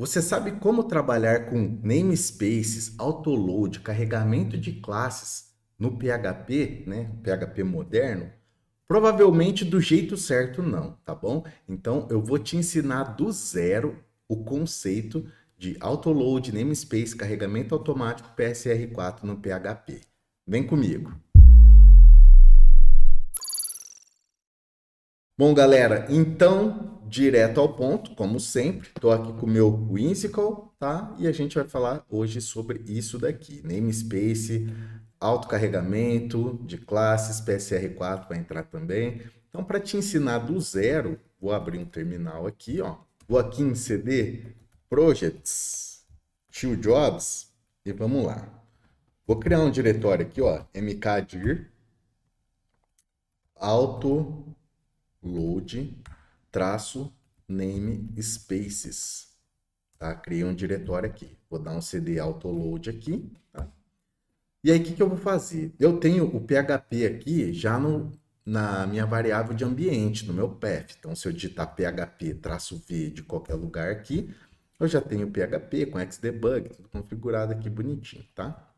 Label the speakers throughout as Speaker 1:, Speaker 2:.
Speaker 1: Você sabe como trabalhar com namespaces, autoload, carregamento de classes no PHP, né? PHP moderno? Provavelmente do jeito certo não, tá bom? Então eu vou te ensinar do zero o conceito de autoload, namespace, carregamento automático PSR4 no PHP. Vem comigo. Bom, galera, então, direto ao ponto, como sempre, estou aqui com o meu Whimsical, tá? E a gente vai falar hoje sobre isso daqui, namespace, autocarregamento de classes, PSR4 vai entrar também. Então, para te ensinar do zero, vou abrir um terminal aqui, ó. Vou aqui em CD, Projects, Tio Jobs, e vamos lá. Vou criar um diretório aqui, ó, mkdir, auto load traço name spaces. Tá? Criei um diretório aqui. Vou dar um cd autoload aqui. Tá? E aí, o que, que eu vou fazer? Eu tenho o PHP aqui já no, na minha variável de ambiente, no meu path. Então, se eu digitar PHP traço V de qualquer lugar aqui, eu já tenho PHP com Xdebug, tudo configurado aqui bonitinho, tá?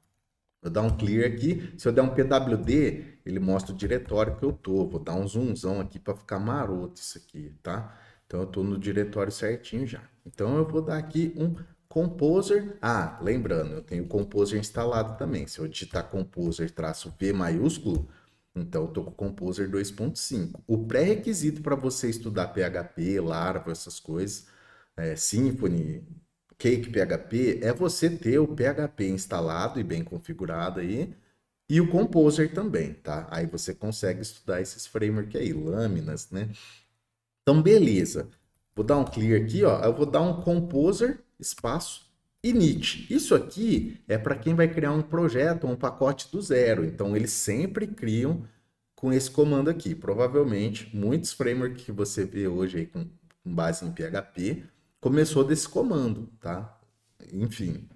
Speaker 1: Vou dar um clear aqui. Se eu der um PWD, ele mostra o diretório que eu tô. Vou dar um zoomzão aqui para ficar maroto isso aqui, tá? Então eu tô no diretório certinho já. Então eu vou dar aqui um Composer. Ah, lembrando, eu tenho o Composer instalado também. Se eu digitar Composer traço V maiúsculo, então eu tô com o Composer 2.5. O pré-requisito para você estudar PHP, Laravel, essas coisas, é, Symfony, Cake PHP é você ter o PHP instalado e bem configurado aí e o Composer também, tá? Aí você consegue estudar esses frameworks aí, lâminas, né? Então, beleza. Vou dar um clear aqui, ó. Eu vou dar um Composer, espaço, init. Isso aqui é para quem vai criar um projeto, um pacote do zero. Então, eles sempre criam com esse comando aqui. Provavelmente, muitos frameworks que você vê hoje aí com base em PHP começou desse comando, tá? Enfim.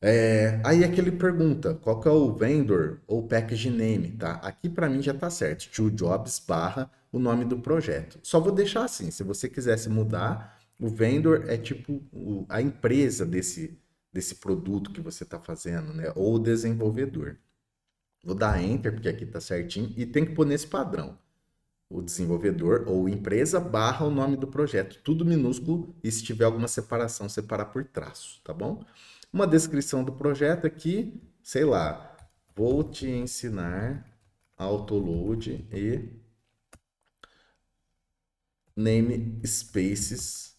Speaker 1: É, aí é que ele pergunta qual que é o vendor ou package name, tá? Aqui para mim já tá certo, to jobs barra o nome do projeto. Só vou deixar assim, se você quisesse mudar, o vendor é tipo o, a empresa desse, desse produto que você está fazendo, né? Ou o desenvolvedor. Vou dar enter, porque aqui tá certinho, e tem que pôr nesse padrão o desenvolvedor ou empresa barra o nome do projeto, tudo minúsculo e se tiver alguma separação, separar por traço, tá bom? Uma descrição do projeto aqui, sei lá, vou te ensinar autoload e namespaces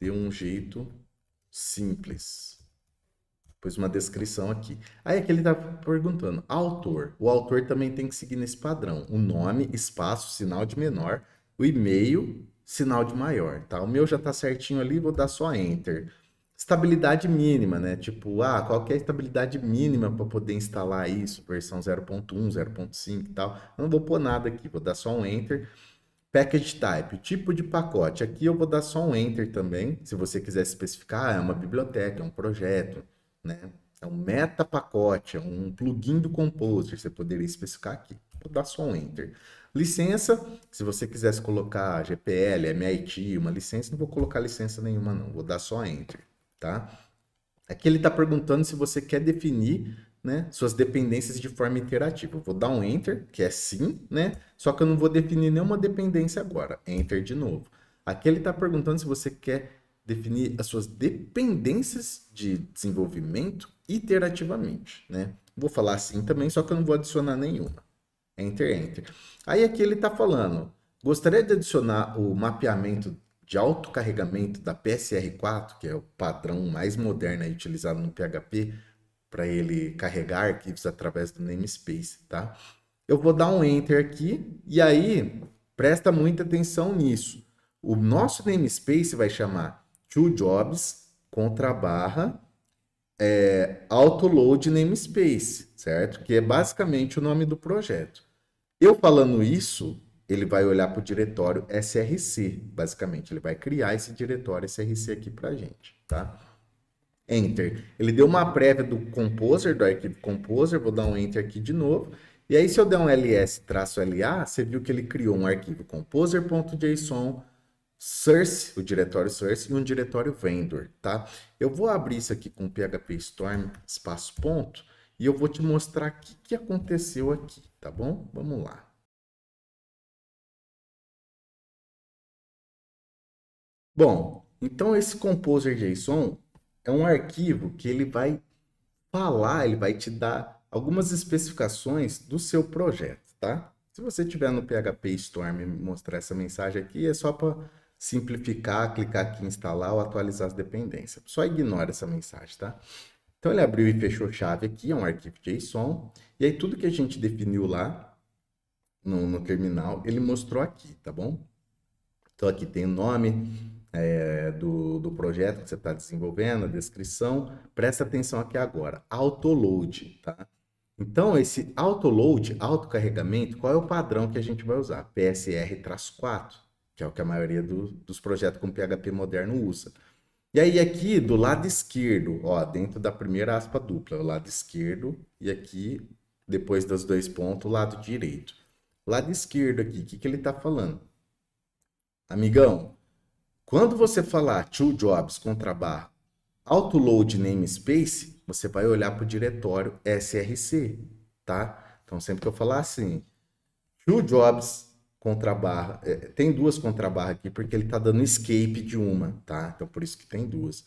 Speaker 1: de um jeito simples. Pôs uma descrição aqui. Aí aqui é ele está perguntando, autor. O autor também tem que seguir nesse padrão. O nome, espaço, sinal de menor, o e-mail, sinal de maior, tá? O meu já está certinho ali, vou dar só Enter. Estabilidade mínima, né? Tipo, ah, qual é a estabilidade mínima para poder instalar isso? Versão 0.1, 0.5 e tal. Eu não vou pôr nada aqui, vou dar só um Enter. Package type, tipo de pacote. Aqui eu vou dar só um Enter também, se você quiser especificar, ah, é uma biblioteca, é um projeto, né? É um meta pacote, é um plugin do Composer, você poderia especificar aqui. Vou dar só um Enter. Licença, se você quisesse colocar GPL, MIT, uma licença, não vou colocar licença nenhuma não, vou dar só Enter, tá? Aqui é ele está perguntando se você quer definir né, suas dependências de forma interativa. vou dar um Enter, que é sim, né? Só que eu não vou definir nenhuma dependência agora. Enter de novo. Aqui ele está perguntando se você quer definir as suas dependências de desenvolvimento iterativamente, né? Vou falar assim também, só que eu não vou adicionar nenhuma. Enter, enter. Aí aqui ele está falando, gostaria de adicionar o mapeamento de autocarregamento da PSR4, que é o padrão mais moderno aí utilizado no PHP, para ele carregar arquivos através do namespace, tá? Eu vou dar um enter aqui e aí presta muita atenção nisso. O nosso namespace vai chamar two jobs, contra barra, é, autoload namespace, certo? Que é basicamente o nome do projeto. Eu falando isso, ele vai olhar para o diretório SRC, basicamente. Ele vai criar esse diretório SRC aqui para a gente, tá? Enter. Ele deu uma prévia do Composer, do arquivo Composer. Vou dar um Enter aqui de novo. E aí, se eu der um ls-la, você viu que ele criou um arquivo composer.json source, o diretório source e um diretório vendor, tá? Eu vou abrir isso aqui com PHP Storm espaço ponto e eu vou te mostrar o que, que aconteceu aqui, tá bom? Vamos lá. Bom, então esse composer.json é um arquivo que ele vai falar, ele vai te dar algumas especificações do seu projeto, tá? Se você tiver no PHP Storm mostrar essa mensagem aqui, é só para simplificar, clicar aqui em instalar ou atualizar as dependências. Só ignora essa mensagem, tá? Então ele abriu e fechou chave aqui, é um arquivo JSON, e aí tudo que a gente definiu lá no, no terminal, ele mostrou aqui, tá bom? Então aqui tem o nome é, do, do projeto que você está desenvolvendo, a descrição. Presta atenção aqui agora, autoload, tá? Então, esse autoload, autocarregamento, qual é o padrão que a gente vai usar? PSR-4 que é o que a maioria do, dos projetos com PHP moderno usa. E aí aqui do lado esquerdo, ó, dentro da primeira aspa dupla, o lado esquerdo e aqui depois dos dois pontos, o lado direito. lado esquerdo aqui, o que, que ele está falando? Amigão, quando você falar to jobs contra barra autoload namespace, você vai olhar para o diretório src, tá? Então sempre que eu falar assim, to jobs contrabarra. É, tem duas contrabarra aqui, porque ele está dando escape de uma, tá? Então, por isso que tem duas.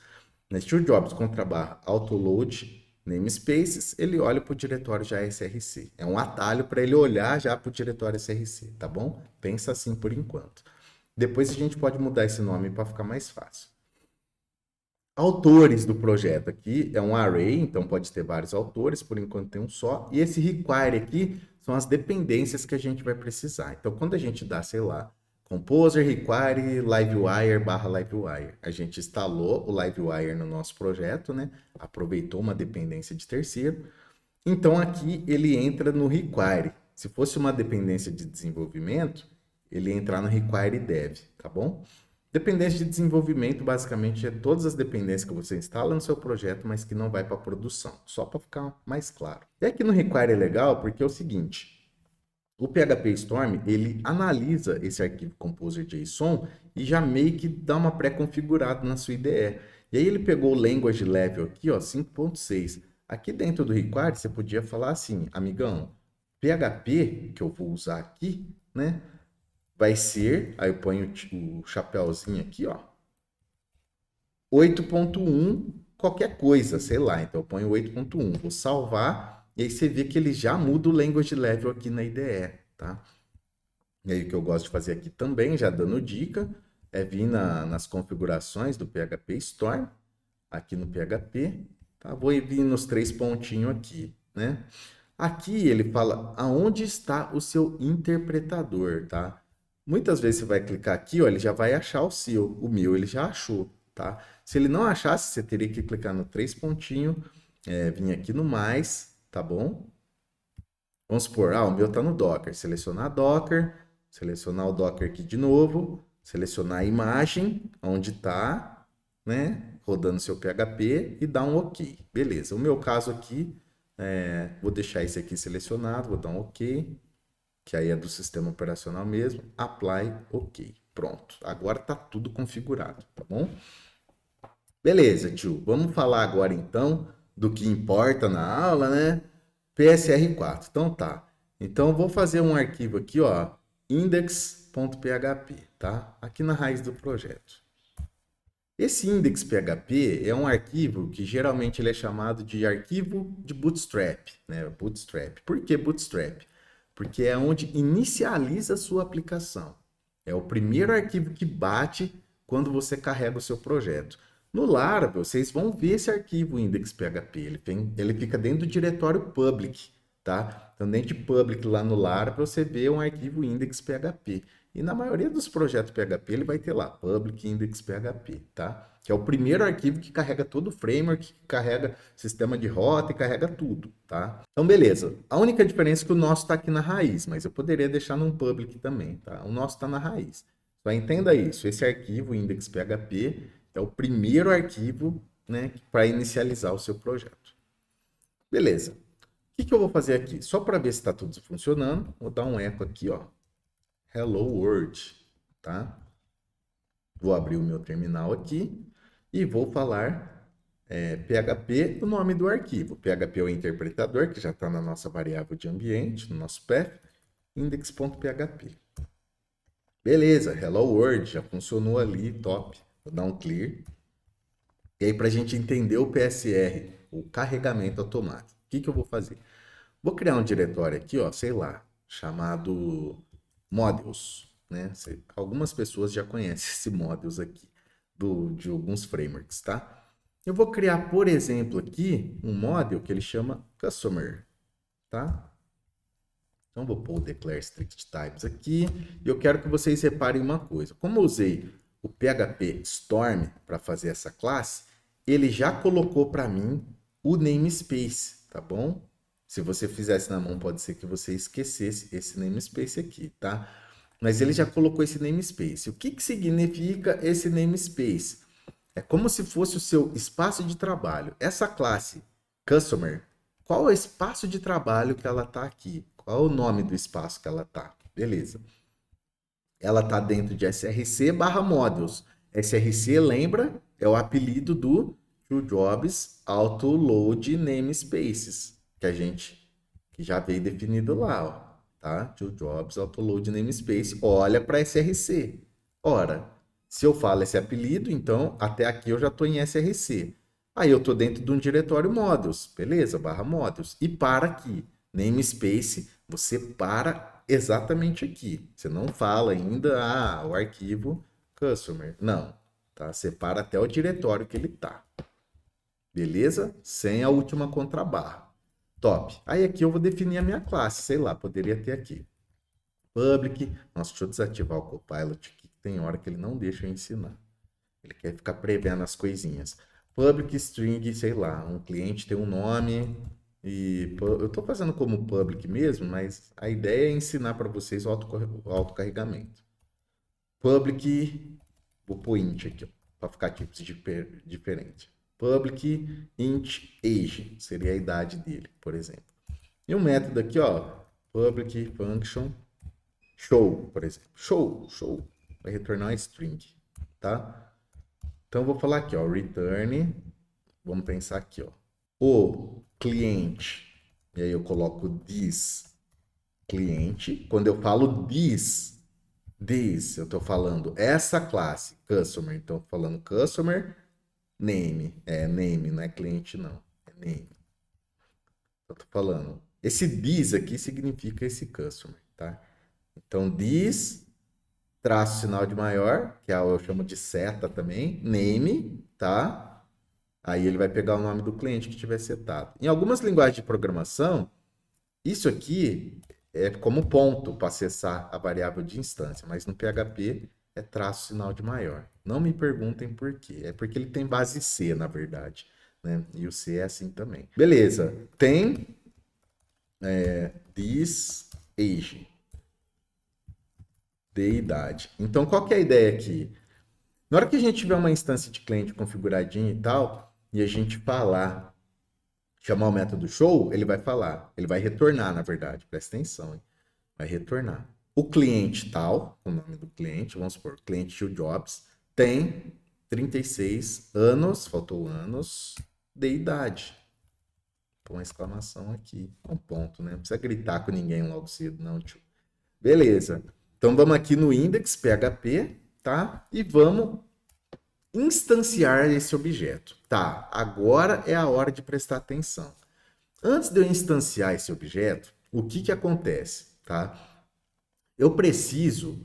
Speaker 1: Na Steel Jobs, contrabarra autoload, namespaces, ele olha para o diretório já SRC. É um atalho para ele olhar já para o diretório SRC, tá bom? Pensa assim por enquanto. Depois a gente pode mudar esse nome para ficar mais fácil. Autores do projeto aqui é um array, então pode ter vários autores, por enquanto tem um só. E esse require aqui são as dependências que a gente vai precisar. Então, quando a gente dá, sei lá, Composer, Require, Livewire barra Livewire. A gente instalou o Livewire no nosso projeto, né? Aproveitou uma dependência de terceiro. Então, aqui ele entra no Require. Se fosse uma dependência de desenvolvimento, ele entrar no Require Dev, tá bom? Dependência de desenvolvimento, basicamente, é todas as dependências que você instala no seu projeto, mas que não vai para produção, só para ficar mais claro. E aqui no Require é legal porque é o seguinte, o PHP Storm, ele analisa esse arquivo Composer JSON e já meio que dá uma pré-configurada na sua IDE. E aí ele pegou o Language Level aqui, ó, 5.6. Aqui dentro do Require, você podia falar assim, amigão, PHP, que eu vou usar aqui, né? vai ser, aí eu ponho o chapéuzinho aqui, ó. 8.1 qualquer coisa, sei lá. Então eu ponho 8.1, vou salvar e aí você vê que ele já muda o language level aqui na IDE, tá? E aí o que eu gosto de fazer aqui também, já dando dica, é vir na, nas configurações do PHP Store, aqui no PHP, tá? Vou vir nos três pontinhos aqui, né? Aqui ele fala aonde está o seu interpretador, tá? Muitas vezes você vai clicar aqui, ó, ele já vai achar o seu, o meu ele já achou, tá? Se ele não achasse, você teria que clicar no três pontinhos, é, vir aqui no mais, tá bom? Vamos supor, ah, o meu está no Docker. Selecionar Docker, selecionar o Docker aqui de novo, selecionar a imagem, onde está, né? Rodando seu PHP e dar um OK. Beleza, o meu caso aqui, é, vou deixar esse aqui selecionado, vou dar um OK que aí é do sistema operacional mesmo, apply, ok. Pronto, agora está tudo configurado, tá bom? Beleza, tio, vamos falar agora então do que importa na aula, né? PSR4, então tá. Então vou fazer um arquivo aqui, ó, index.php, tá? Aqui na raiz do projeto. Esse index.php é um arquivo que geralmente ele é chamado de arquivo de bootstrap, né? Bootstrap. Por que bootstrap? porque é onde inicializa a sua aplicação. É o primeiro arquivo que bate quando você carrega o seu projeto. No Laravel, vocês vão ver esse arquivo index.php, ele, tem, ele fica dentro do diretório public, tá? Então, dentro de public lá no Laravel, você vê um arquivo index.php. E na maioria dos projetos PHP, ele vai ter lá public index.php, tá? que é o primeiro arquivo que carrega todo o framework, que carrega sistema de rota e carrega tudo, tá? Então, beleza. A única diferença é que o nosso está aqui na raiz, mas eu poderia deixar num public também, tá? O nosso está na raiz. Só entenda isso. Esse arquivo, index.php, é o primeiro arquivo né, para inicializar o seu projeto. Beleza. O que, que eu vou fazer aqui? Só para ver se está tudo funcionando, vou dar um eco aqui, ó. Hello World, tá? Vou abrir o meu terminal aqui e vou falar é, PHP, o nome do arquivo. PHP é o interpretador, que já está na nossa variável de ambiente, no nosso path, index.php. Beleza, hello world, já funcionou ali, top. Vou dar um clear. E aí, para a gente entender o PSR, o carregamento automático, o que, que eu vou fazer? Vou criar um diretório aqui, ó, sei lá, chamado Models. Né? Algumas pessoas já conhecem esse Models aqui do, de alguns frameworks, tá? Eu vou criar, por exemplo, aqui um model que ele chama customer, tá? Então, vou pôr o declare strict types aqui. E eu quero que vocês reparem uma coisa. Como eu usei o PHP Storm para fazer essa classe, ele já colocou para mim o namespace, tá bom? Se você fizesse na mão, pode ser que você esquecesse esse namespace aqui, tá? mas ele já uhum. colocou esse namespace. O que, que significa esse namespace? É como se fosse o seu espaço de trabalho. Essa classe, Customer, qual é o espaço de trabalho que ela está aqui? Qual é o nome do espaço que ela está? Beleza. Ela está dentro de SRC barra Models. SRC, lembra, é o apelido do auto-load Namespaces, que a gente que já veio definido lá. Ó tá? Jobs Autoload Namespace, olha para SRC. Ora, se eu falo esse apelido, então até aqui eu já estou em SRC. Aí eu estou dentro de um diretório models, beleza? Barra models. E para aqui. Namespace, você para exatamente aqui. Você não fala ainda, ah, o arquivo customer. Não, tá? Você para até o diretório que ele está. Beleza? Sem a última contrabarra top. Aí aqui eu vou definir a minha classe, sei lá, poderia ter aqui. Public, nossa, deixa eu desativar o Copilot, que tem hora que ele não deixa eu ensinar. Ele quer ficar prevendo as coisinhas. Public string, sei lá, um cliente tem um nome e eu estou fazendo como public mesmo, mas a ideia é ensinar para vocês o autocarregamento. Public, vou pôr int aqui, para ficar aqui diferente. Public int age, seria a idade dele, por exemplo. E um método aqui, ó, public function show, por exemplo. Show, show, vai retornar string, tá? Então, eu vou falar aqui, ó, return, vamos pensar aqui, ó, o cliente, e aí eu coloco this cliente. Quando eu falo this, this, eu estou falando essa classe, customer, então falando customer, Name. É name, não é cliente, não. É name. Eu tô falando. Esse this aqui significa esse customer, tá? Então, this, traço sinal de maior, que é eu chamo de seta também, name, tá? Aí ele vai pegar o nome do cliente que tiver setado. Em algumas linguagens de programação, isso aqui é como ponto para acessar a variável de instância, mas no PHP é traço sinal de maior. Não me perguntem por quê. É porque ele tem base C, na verdade. Né? E o C é assim também. Beleza. Tem é, this age. De idade. Então, qual que é a ideia aqui? Na hora que a gente tiver uma instância de cliente configuradinha e tal, e a gente falar, chamar o método show, ele vai falar. Ele vai retornar, na verdade. Presta atenção, hein? Vai retornar o cliente tal, o nome do cliente, vamos supor, cliente Gil Jobs, tem 36 anos, faltou anos, de idade. Põe uma exclamação aqui, é um ponto, né? Não precisa gritar com ninguém logo cedo, não, tio. Beleza. Então vamos aqui no index PHP, tá? E vamos instanciar esse objeto. Tá, agora é a hora de prestar atenção. Antes de eu instanciar esse objeto, o que que acontece, tá? Eu preciso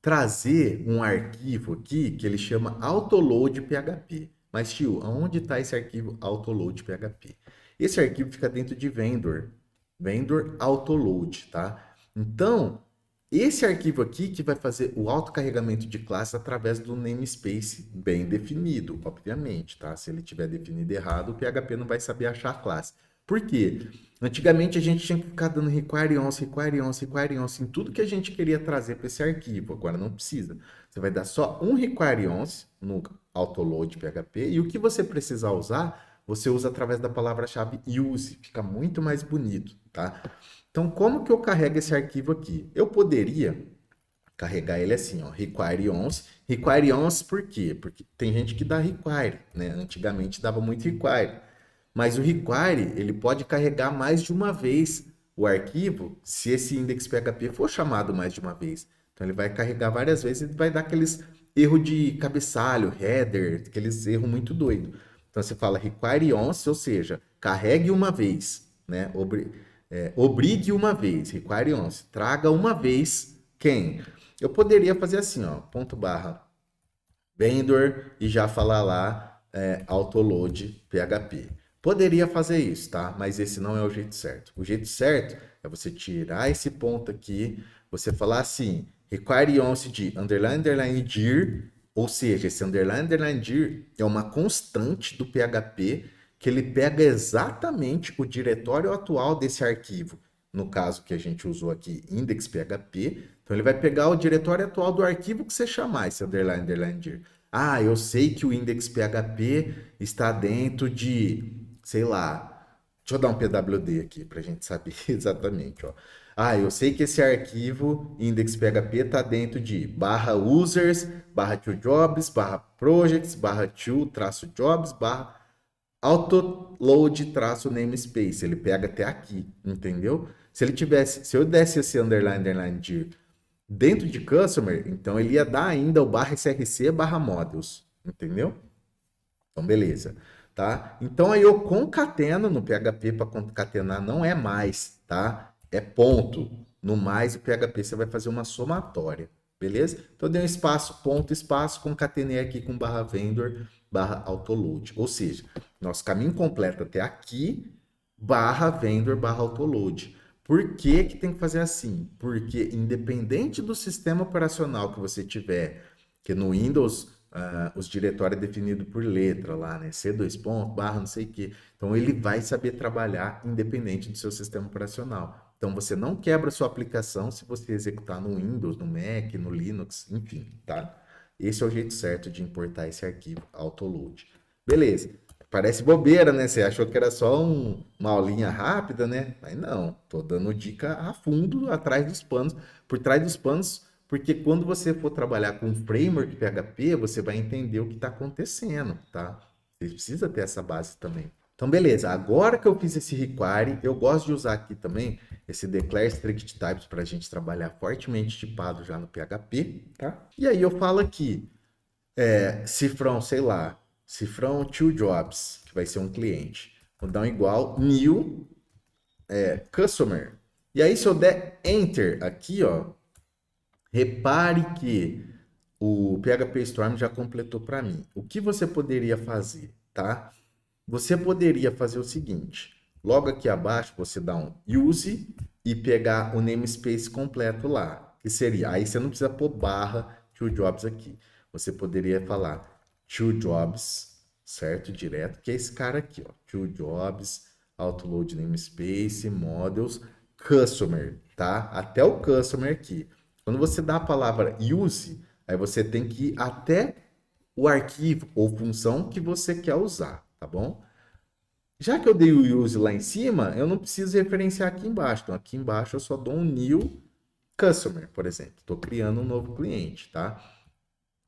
Speaker 1: trazer um arquivo aqui que ele chama autoload.php. Mas, tio, aonde está esse arquivo autoload.php? Esse arquivo fica dentro de vendor, vendor autoload, tá? Então, esse arquivo aqui que vai fazer o autocarregamento de classe através do namespace bem definido, obviamente, tá? Se ele tiver definido errado, o PHP não vai saber achar a classe. Por quê? Antigamente a gente tinha que ficar dando require once, require once, require once em tudo que a gente queria trazer para esse arquivo. Agora não precisa. Você vai dar só um require once no autoload PHP e o que você precisar usar, você usa através da palavra-chave use. Fica muito mais bonito, tá? Então, como que eu carrego esse arquivo aqui? Eu poderia carregar ele assim, ó, require once. Require once por quê? Porque tem gente que dá require, né? Antigamente dava muito require. Mas o require, ele pode carregar mais de uma vez o arquivo, se esse index.php for chamado mais de uma vez. Então ele vai carregar várias vezes e vai dar aqueles erro de cabeçalho, header, aqueles erro muito doido. Então você fala require once, ou seja, carregue uma vez, né? Obri é, obrigue uma vez, require once, traga uma vez quem? Eu poderia fazer assim, ó, ponto barra vendor e já falar lá é, Poderia fazer isso, tá? Mas esse não é o jeito certo. O jeito certo é você tirar esse ponto aqui, você falar assim, require once de underline, underline, dir, ou seja, esse underline, underline, dir é uma constante do PHP que ele pega exatamente o diretório atual desse arquivo. No caso que a gente usou aqui, index.php. Então, ele vai pegar o diretório atual do arquivo que você chamar, esse underline, underline, dir. Ah, eu sei que o index.php está dentro de sei lá. Deixa eu dar um PWD aqui para a gente saber exatamente. Ó. Ah, eu sei que esse arquivo index.php está dentro de barra users, barra to jobs, barra projects, barra to traço jobs, barra autoload traço namespace. Ele pega até aqui, entendeu? Se ele tivesse, se eu desse esse underline, underline de dentro de customer, então ele ia dar ainda o barra src barra models, entendeu? Então, beleza tá? Então aí eu concateno no PHP para concatenar não é mais, tá? É ponto. No mais o PHP você vai fazer uma somatória, beleza? Então eu dei um espaço, ponto, espaço, concatenei aqui com barra vendor, barra autoload. Ou seja, nosso caminho completo até aqui, barra vendor, barra autoload. Por que, que tem que fazer assim? Porque independente do sistema operacional que você tiver, que no Windows uh, os diretórios é definido por letra lá, né? C2 ponto, barra, não sei o quê. Então, ele vai saber trabalhar independente do seu sistema operacional. Então, você não quebra sua aplicação se você executar no Windows, no Mac, no Linux, enfim, tá? Esse é o jeito certo de importar esse arquivo autoload. Beleza. Parece bobeira, né? Você achou que era só um, uma aulinha rápida, né? Mas não, tô dando dica a fundo, atrás dos panos. Por trás dos panos, porque quando você for trabalhar com um framework PHP, você vai entender o que está acontecendo, tá? Você precisa ter essa base também. Então, beleza. Agora que eu fiz esse require, eu gosto de usar aqui também esse declare strict types para a gente trabalhar fortemente tipado já no PHP, tá? E aí eu falo aqui, é, cifrão, sei lá, cifrão two jobs, que vai ser um cliente. Vou dar um igual new é, customer. E aí se eu der enter aqui, ó, Repare que o PHP Storm já completou para mim. O que você poderia fazer, tá? Você poderia fazer o seguinte, logo aqui abaixo você dá um use e pegar o namespace completo lá, que seria, aí você não precisa pôr barra to jobs aqui. Você poderia falar to jobs, certo? Direto, que é esse cara aqui, ó, to jobs, autoload namespace, models, customer, tá? Até o customer aqui. Quando você dá a palavra use, aí você tem que ir até o arquivo ou função que você quer usar, tá bom? Já que eu dei o use lá em cima, eu não preciso referenciar aqui embaixo. Então, aqui embaixo eu só dou um new customer, por exemplo. Estou criando um novo cliente, tá?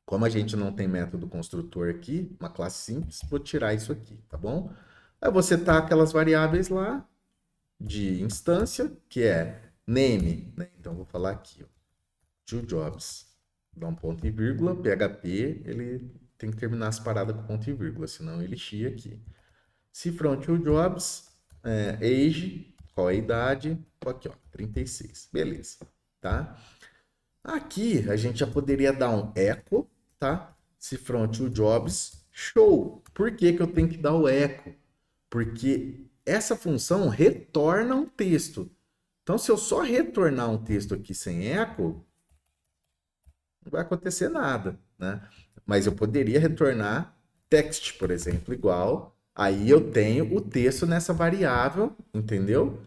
Speaker 1: Como a gente não tem método construtor aqui, uma classe simples, vou tirar isso aqui, tá bom? Aí você tá aquelas variáveis lá de instância, que é name, né? Então, vou falar aqui, ó to jobs. Dá um ponto e vírgula, PHP, ele tem que terminar as paradas com ponto e vírgula, senão ele chia aqui. front to jobs, é, age, qual é a idade? aqui, ó, 36. Beleza, tá? Aqui a gente já poderia dar um echo, tá? front to jobs, show. Por que, que eu tenho que dar o echo? Porque essa função retorna um texto. Então, se eu só retornar um texto aqui sem echo não vai acontecer nada, né? Mas eu poderia retornar text, por exemplo, igual. Aí eu tenho o texto nessa variável, entendeu?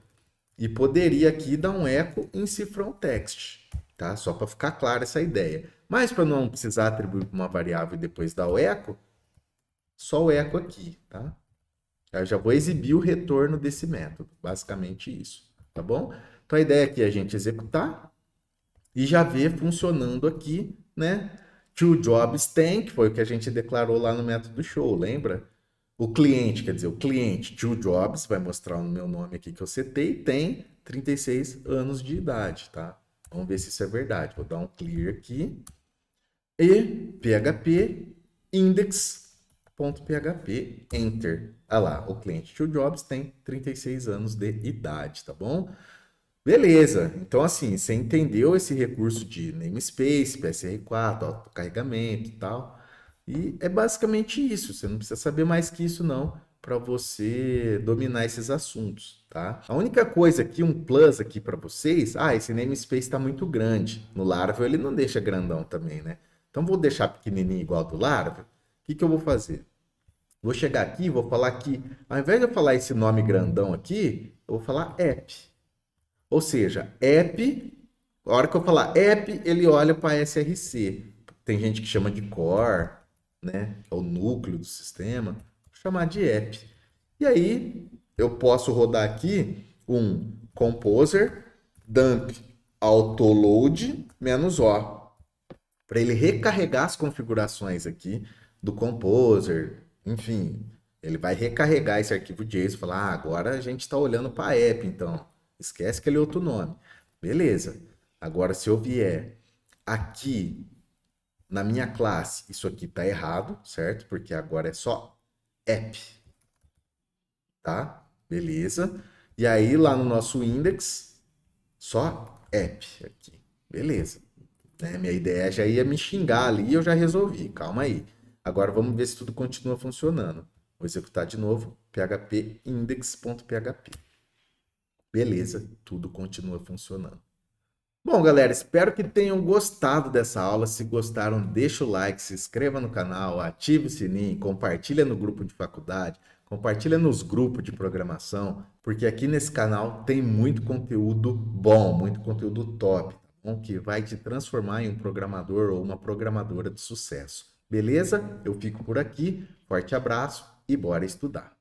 Speaker 1: E poderia aqui dar um eco em cifrão text, tá? Só para ficar clara essa ideia. Mas para não precisar atribuir uma variável e depois dar o eco, só o eco aqui, tá? Eu já vou exibir o retorno desse método, basicamente isso, tá bom? Então a ideia aqui é a gente executar, e já vê funcionando aqui, né? Two jobs tem, que foi o que a gente declarou lá no método show, lembra? O cliente, quer dizer, o cliente, two jobs, vai mostrar o meu nome aqui que eu citei, tem 36 anos de idade, tá? Vamos ver se isso é verdade. Vou dar um clear aqui. E PHP index.php enter. Ah lá, o cliente two jobs tem 36 anos de idade, tá bom? Beleza. Então, assim, você entendeu esse recurso de namespace, PSR4, autocarregamento e tal. E é basicamente isso. Você não precisa saber mais que isso, não, para você dominar esses assuntos, tá? A única coisa aqui, um plus aqui para vocês, ah, esse namespace está muito grande. No Laravel ele não deixa grandão também, né? Então, vou deixar pequenininho igual do Laravel. O que, que eu vou fazer? Vou chegar aqui, vou falar que, ao invés de eu falar esse nome grandão aqui, eu vou falar app. Ou seja, app, a hora que eu falar app, ele olha para SRC. Tem gente que chama de core, né? é o núcleo do sistema. Vou chamar de app. E aí eu posso rodar aqui um composer dump autoload menos O para ele recarregar as configurações aqui do composer, enfim, ele vai recarregar esse arquivo JSON e falar, ah, agora a gente está olhando para a app, então Esquece que ele é outro nome. Beleza. Agora, se eu vier aqui na minha classe, isso aqui está errado, certo? Porque agora é só app. Tá? Beleza. E aí, lá no nosso index, só app aqui. Beleza. É, minha ideia já ia me xingar ali e eu já resolvi. Calma aí. Agora vamos ver se tudo continua funcionando. Vou executar de novo php index.php. Beleza, tudo continua funcionando. Bom, galera, espero que tenham gostado dessa aula. Se gostaram, deixa o like, se inscreva no canal, ative o sininho, compartilha no grupo de faculdade, compartilha nos grupos de programação, porque aqui nesse canal tem muito conteúdo bom, muito conteúdo top, tá bom? que vai te transformar em um programador ou uma programadora de sucesso. Beleza? Eu fico por aqui. Forte abraço e bora estudar.